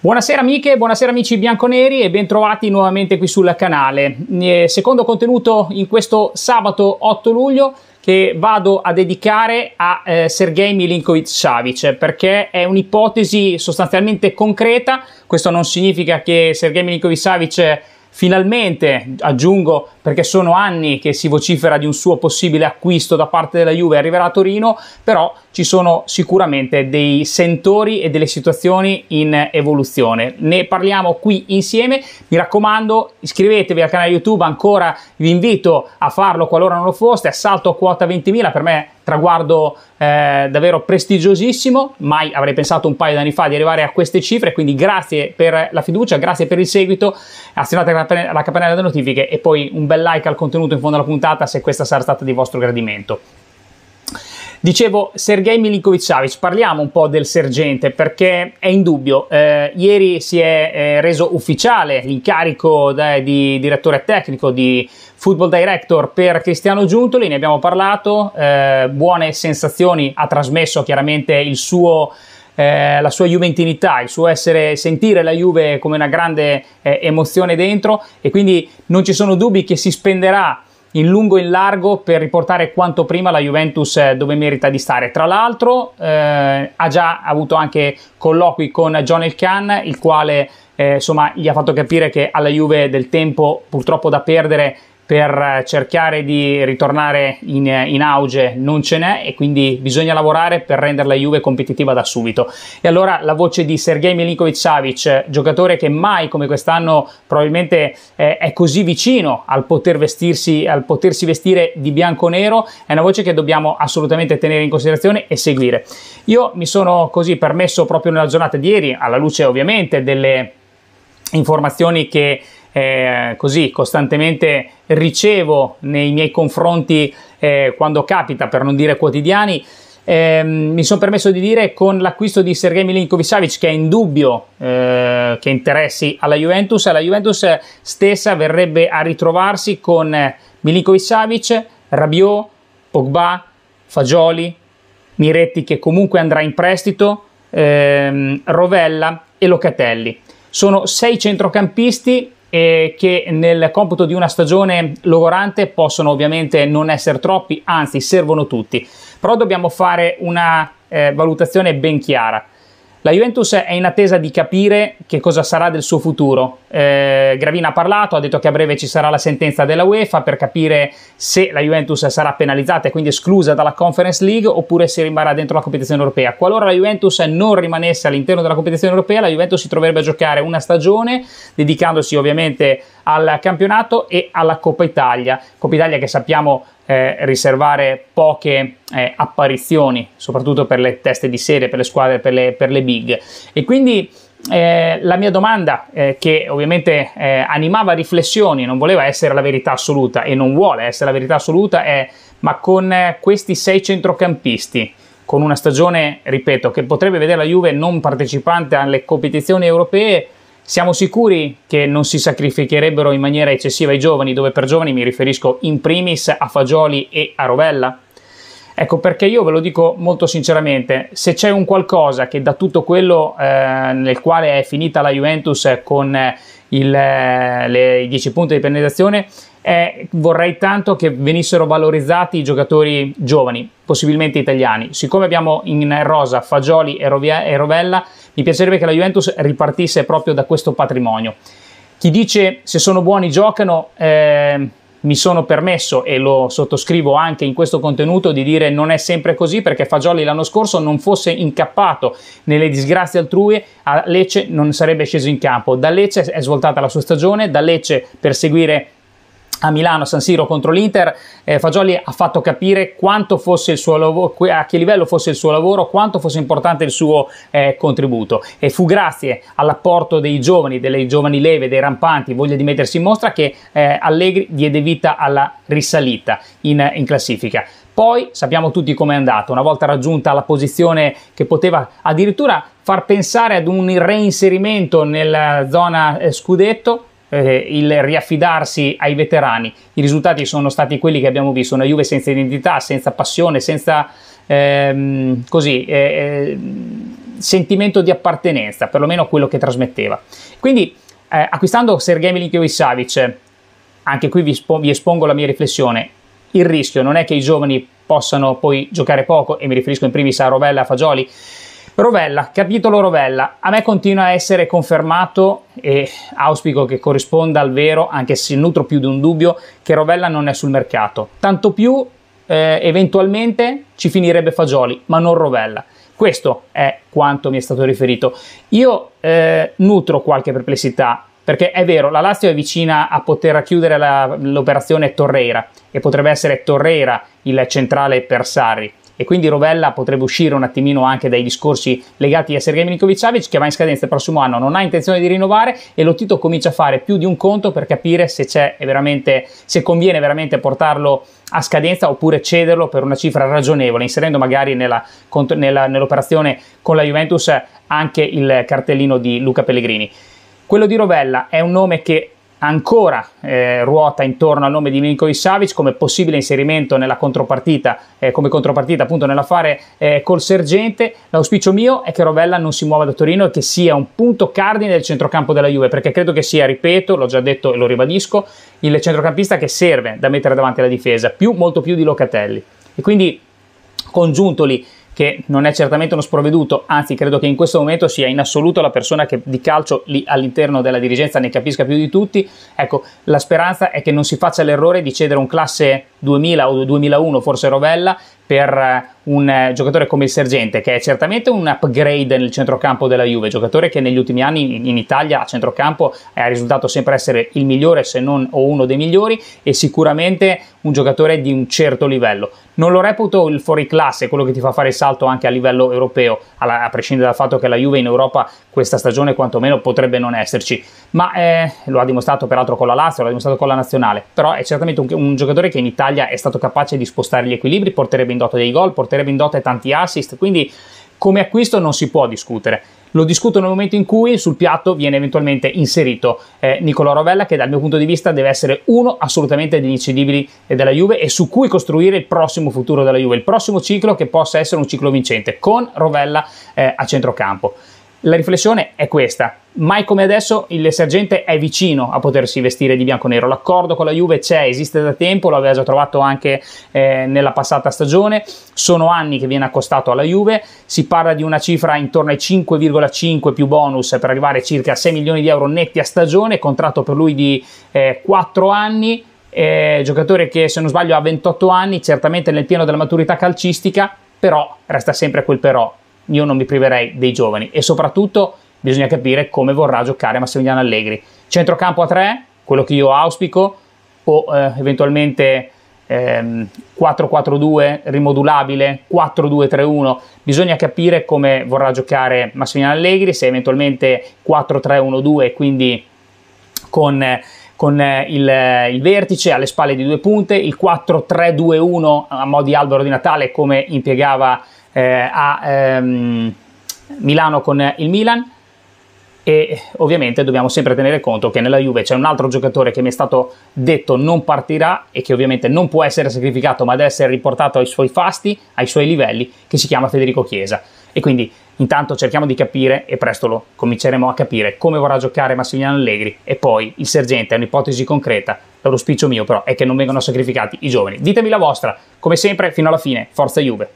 Buonasera amiche, buonasera amici bianconeri e bentrovati nuovamente qui sul canale. Eh, secondo contenuto in questo sabato 8 luglio che vado a dedicare a eh, Sergei Milinkovic-Savic perché è un'ipotesi sostanzialmente concreta, questo non significa che Sergei Milinkovic-Savic Finalmente, aggiungo perché sono anni che si vocifera di un suo possibile acquisto da parte della Juve, arriverà a Torino, però ci sono sicuramente dei sentori e delle situazioni in evoluzione. Ne parliamo qui insieme, mi raccomando iscrivetevi al canale YouTube, ancora vi invito a farlo qualora non lo foste, assalto a quota 20.000, per me traguardo eh, davvero prestigiosissimo, mai avrei pensato un paio di anni fa di arrivare a queste cifre, quindi grazie per la fiducia, grazie per il seguito, azionate la campanella delle notifiche e poi un bel like al contenuto in fondo alla puntata se questa sarà stata di vostro gradimento. Dicevo Sergei Milinkovic-Savic, parliamo un po' del sergente perché è in dubbio. Eh, ieri si è eh, reso ufficiale l'incarico da, di direttore tecnico di Football Director per Cristiano Giuntoli, ne abbiamo parlato, eh, buone sensazioni, ha trasmesso chiaramente il suo... Eh, la sua juventinità, il suo essere, sentire la Juve come una grande eh, emozione dentro e quindi non ci sono dubbi che si spenderà in lungo e in largo per riportare quanto prima la Juventus eh, dove merita di stare. Tra l'altro eh, ha già avuto anche colloqui con John Elkann, il quale eh, insomma, gli ha fatto capire che alla Juve del tempo purtroppo da perdere per cercare di ritornare in, in, auge non ce n'è e quindi bisogna lavorare per rendere la Juve competitiva da subito. E allora la voce di Sergei Milinkovic-Savic, giocatore che mai come quest'anno probabilmente eh, è così vicino al, poter vestirsi, al potersi vestire di bianco-nero, è una voce che dobbiamo assolutamente tenere in considerazione e seguire. Io mi sono così permesso proprio nella giornata di ieri, alla luce ovviamente delle informazioni che eh, così costantemente ricevo nei miei confronti eh, quando capita, per non dire quotidiani, eh, mi sono permesso di dire con l'acquisto di Sergei Milinkovic-Savic che è indubbio eh, che interessi alla Juventus, la Juventus stessa verrebbe a ritrovarsi con Milinkovic-Savic, Rabiot, Pogba, Fagioli, Miretti che comunque andrà in prestito, ehm, Rovella e Locatelli. Sono sei centrocampisti eh, che nel computo di una stagione logorante possono ovviamente non essere troppi, anzi servono tutti, però dobbiamo fare una eh, valutazione ben chiara. La Juventus è in attesa di capire che cosa sarà del suo futuro. Eh, Gravina ha parlato, ha detto che a breve ci sarà la sentenza della UEFA per capire se la Juventus sarà penalizzata e quindi esclusa dalla Conference League oppure se rimarrà dentro la competizione europea. Qualora la Juventus non rimanesse all'interno della competizione europea, la Juventus si troverebbe a giocare una stagione dedicandosi ovviamente al campionato e alla Coppa Italia. Coppa Italia che sappiamo eh, riservare poche eh, apparizioni, soprattutto per le teste di serie, per le squadre, per le, per le big. E quindi eh, la mia domanda, eh, che ovviamente eh, animava riflessioni, non voleva essere la verità assoluta e non vuole essere la verità assoluta, è ma con eh, questi sei centrocampisti, con una stagione, ripeto, che potrebbe vedere la Juve non partecipante alle competizioni europee, siamo sicuri che non si sacrificherebbero in maniera eccessiva i giovani, dove per giovani mi riferisco in primis a Fagioli e a Rovella? Ecco perché io ve lo dico molto sinceramente, se c'è un qualcosa che da tutto quello eh, nel quale è finita la Juventus con eh, il, eh, le, i 10 punti di penalizzazione, eh, vorrei tanto che venissero valorizzati i giocatori giovani, possibilmente italiani. Siccome abbiamo in rosa Fagioli e, Rovia, e Rovella, mi piacerebbe che la Juventus ripartisse proprio da questo patrimonio. Chi dice se sono buoni giocano, eh, mi sono permesso e lo sottoscrivo anche in questo contenuto di dire non è sempre così perché Fagioli l'anno scorso non fosse incappato nelle disgrazie altrui a Lecce non sarebbe sceso in campo da Lecce è svoltata la sua stagione da Lecce per seguire a Milano, San Siro contro l'Inter, eh, Fagioli ha fatto capire quanto fosse il suo lavoro, a che livello fosse il suo lavoro, quanto fosse importante il suo eh, contributo. E fu grazie all'apporto dei giovani, delle giovani leve, dei rampanti, voglia di mettersi in mostra, che eh, Allegri diede vita alla risalita in, in classifica. Poi sappiamo tutti com'è andata, una volta raggiunta la posizione che poteva addirittura far pensare ad un reinserimento nella zona eh, scudetto, eh, il riaffidarsi ai veterani. I risultati sono stati quelli che abbiamo visto, una Juve senza identità, senza passione, senza ehm, così, eh, eh, sentimento di appartenenza, perlomeno quello che trasmetteva. Quindi eh, acquistando Sergei Milinkovic-Savic, anche qui vi, spo- vi espongo la mia riflessione, il rischio non è che i giovani possano poi giocare poco, e mi riferisco in primis a Rovella e a Fagioli, Rovella, capitolo Rovella, a me continua a essere confermato e auspico che corrisponda al vero, anche se nutro più di un dubbio, che Rovella non è sul mercato. Tanto più eh, eventualmente ci finirebbe Fagioli, ma non Rovella. Questo è quanto mi è stato riferito. Io eh, nutro qualche perplessità perché è vero, la Lazio è vicina a poter chiudere la, l'operazione Torreira e potrebbe essere Torreira il centrale per Sarri e quindi Rovella potrebbe uscire un attimino anche dai discorsi legati a Sergei Milinkovic-Savic che va in scadenza il prossimo anno, non ha intenzione di rinnovare e lo Tito comincia a fare più di un conto per capire se, se conviene veramente portarlo a scadenza oppure cederlo per una cifra ragionevole, inserendo magari nella, nella, nell'operazione con la Juventus anche il cartellino di Luca Pellegrini. Quello di Rovella è un nome che ancora eh, ruota intorno al nome di Milinkovic Savic come possibile inserimento nella contropartita, eh, come contropartita appunto nell'affare eh, col sergente. L'auspicio mio è che Rovella non si muova da Torino e che sia un punto cardine del centrocampo della Juve, perché credo che sia, ripeto, l'ho già detto e lo ribadisco, il centrocampista che serve da mettere davanti alla difesa, più, molto più di Locatelli. E quindi congiuntoli che non è certamente uno sprovveduto, anzi credo che in questo momento sia in assoluto la persona che di calcio lì all'interno della dirigenza ne capisca più di tutti. Ecco, la speranza è che non si faccia l'errore di cedere un classe 2000 o 2001, forse Rovella, per eh, un eh, giocatore come il Sergente, che è certamente un upgrade nel centrocampo della Juve, giocatore che negli ultimi anni in Italia a centrocampo è eh, risultato sempre essere il migliore, se non o uno dei migliori, e sicuramente un giocatore di un certo livello non lo reputo il fuori classe, quello che ti fa fare il salto anche a livello europeo, alla, a prescindere dal fatto che la Juve in Europa questa stagione quantomeno potrebbe non esserci, ma eh, lo ha dimostrato peraltro con la Lazio, lo ha dimostrato con la Nazionale, però è certamente un, un giocatore che in Italia è stato capace di spostare gli equilibri, porterebbe in dote dei gol, porterebbe in dote tanti assist, quindi come acquisto non si può discutere. Lo discuto nel momento in cui sul piatto viene eventualmente inserito eh, Nicolò Rovella, che dal mio punto di vista deve essere uno assolutamente degli incedibili della Juve e su cui costruire il prossimo futuro della Juve, il prossimo ciclo che possa essere un ciclo vincente con Rovella eh, a centrocampo. La riflessione è questa. Mai come adesso il sergente è vicino a potersi vestire di bianco-nero. L'accordo con la Juve c'è, esiste da tempo, l'aveva già trovato anche eh, nella passata stagione. Sono anni che viene accostato alla Juve. Si parla di una cifra intorno ai 5,5 più bonus per arrivare a circa 6 milioni di euro netti a stagione. Contratto per lui di eh, 4 anni. Eh, giocatore che, se non sbaglio, ha 28 anni, certamente nel pieno della maturità calcistica, però resta sempre quel però io non mi priverei dei giovani e soprattutto bisogna capire come vorrà giocare Massimiliano Allegri. Centrocampo a 3, quello che io auspico, o eh, eventualmente ehm, 4-4-2 rimodulabile, 4-2-3-1, bisogna capire come vorrà giocare Massimiliano Allegri, se eventualmente 4-3-1-2, quindi con... con eh, il, eh, il, vertice alle spalle di due punte, il 4-3-2-1 a mo' di albero di Natale come impiegava eh, a ehm, Milano con il Milan e ovviamente dobbiamo sempre tenere conto che nella Juve c'è un altro giocatore che mi è stato detto non partirà e che ovviamente non può essere sacrificato ma deve essere riportato ai suoi fasti, ai suoi livelli, che si chiama Federico Chiesa. E quindi intanto cerchiamo di capire e presto lo cominceremo a capire come vorrà giocare Massimiliano Allegri e poi il sergente è un'ipotesi concreta, l'auspiccio mio però è che non vengano sacrificati i giovani. Ditemi la vostra, come sempre fino alla fine, forza Juve.